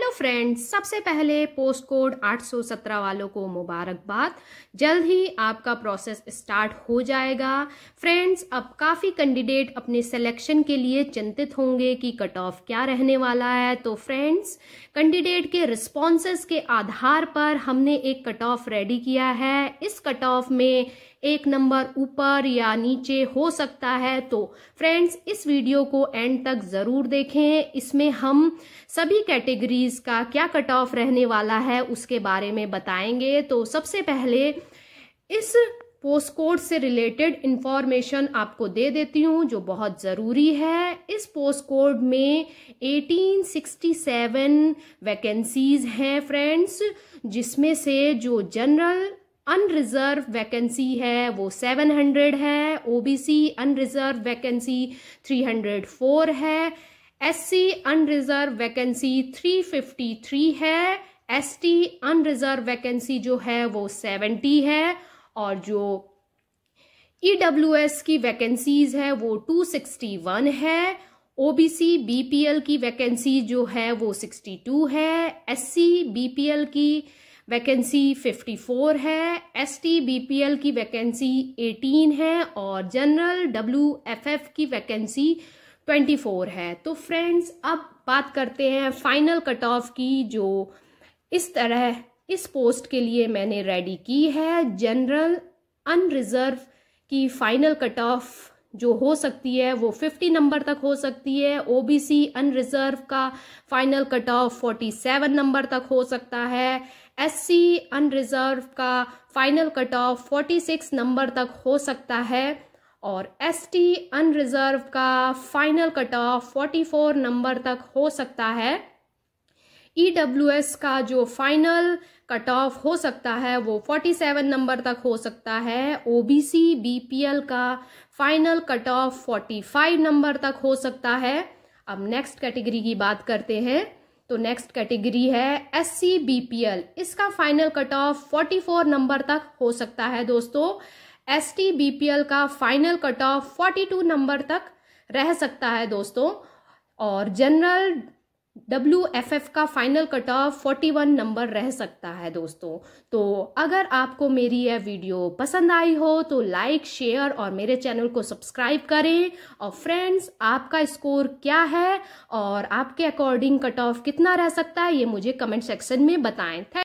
malo hello friends सबसे पहले post code 817 वालों को मुबारकबाद जल्द ही आपका प्रोसेस स्टार्ट हो जाएगा फ्रेंड्स अब काफ़ी कैंडिडेट अपने सिलेक्शन के लिए चिंतित होंगे कि कट ऑफ क्या रहने वाला है तो फ्रेंड्स कैंडिडेट के रिस्पॉन्स के आधार पर हमने एक कट ऑफ रेडी किया है इस कट ऑफ में एक नंबर ऊपर या नीचे हो सकता है तो फ्रेंड्स इस वीडियो को एंड तक ज़रूर देखें इसमें हम सभी कैटेगरीज इसका क्या कट ऑफ रहने वाला है उसके बारे में बताएंगे तो सबसे पहले इस पोस्ट कोड से रिलेटेड इन्फॉर्मेशन आपको दे देती हूँ जो बहुत ज़रूरी है इस पोस्ट कोड में 1867 वैकेंसीज हैं फ्रेंड्स जिसमें से जो जनरल अनरिजर्व वैकेंसी है वो 700 है ओबीसी अनरिजर्व वैकेंसी 304 है एससी अनरिजर्व वैकेंसी 353 है एसटी अनरिजर्व वैकेंसी जो है वो 70 है और जो ईडब्ल्यूएस e की वैकेंसीज है वो 261 है ओबीसी बीपीएल की वैकेंसी जो है वो 62 है एससी बीपीएल की वैकेंसी 54 है एसटी बीपीएल की वैकेंसी 18 है और जनरल डब्ल्यूएफएफ की वैकेंसी ट्वेंटी फोर है तो फ्रेंड्स अब बात करते हैं फाइनल कट ऑफ की जो इस तरह इस पोस्ट के लिए मैंने रेडी की है जनरल अनरिजर्व की फाइनल कट ऑफ जो हो सकती है वो 50 नंबर तक हो सकती है ओबीसी अनरिजर्व का फाइनल कट ऑफ 47 नंबर तक हो सकता है एससी अनरिजर्व का फाइनल कट ऑफ 46 नंबर तक हो सकता है और एसटी अनरिजर्व का फाइनल कट ऑफ 44 नंबर तक हो सकता है ईडब्ल्यूएस e का जो फाइनल कट ऑफ हो सकता है वो 47 नंबर तक हो सकता है ओबीसी बीपीएल का फाइनल कट ऑफ 45 नंबर तक हो सकता है अब नेक्स्ट कैटेगरी की बात करते हैं तो नेक्स्ट कैटेगरी है S C B P L इसका फाइनल कट ऑफ 44 नंबर तक हो सकता है दोस्तों एस टी का final cut off two number तक रह सकता है दोस्तों और जनरल डब्ल्यू एफ एफ का final cut off forty one number रह सकता है दोस्तों तो अगर आपको मेरी यह वीडियो पसंद आई हो तो लाइक शेयर और मेरे चैनल को सब्सक्राइब करें और फ्रेंड्स आपका स्कोर क्या है और आपके अकॉर्डिंग कट ऑफ कितना रह सकता है ये मुझे कमेंट सेक्शन में बताएं थैंक